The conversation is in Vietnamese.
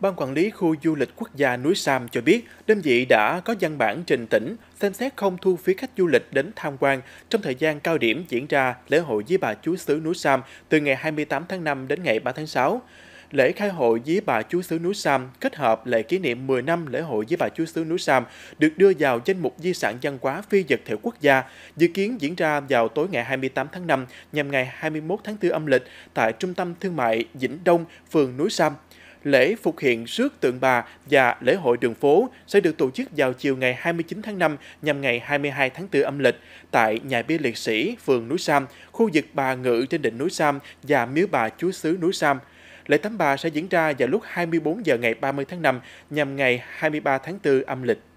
Ban quản lý khu du lịch quốc gia núi Sam cho biết, đơn vị đã có văn bản trình tỉnh xem xét không thu phí khách du lịch đến tham quan trong thời gian cao điểm diễn ra lễ hội với bà chúa xứ núi Sam từ ngày 28 tháng 5 đến ngày 3 tháng 6. Lễ khai hội với bà chúa xứ núi Sam kết hợp lễ kỷ niệm 10 năm lễ hội với bà chúa xứ núi Sam được đưa vào danh mục di sản văn hóa phi vật thể quốc gia, dự kiến diễn ra vào tối ngày 28 tháng 5 nhằm ngày 21 tháng 4 âm lịch tại Trung tâm Thương mại Vĩnh Đông, phường núi Sam lễ phục hiện rước tượng bà và lễ hội đường phố sẽ được tổ chức vào chiều ngày 29 tháng 5 nhằm ngày 22 tháng 4 âm lịch tại nhà bia liệt sĩ phường Núi Sam, khu vực bà ngự trên đỉnh núi Sam và miếu bà chúa xứ núi Sam. Lễ tắm bà sẽ diễn ra vào lúc 24 giờ ngày 30 tháng 5 nhằm ngày 23 tháng 4 âm lịch.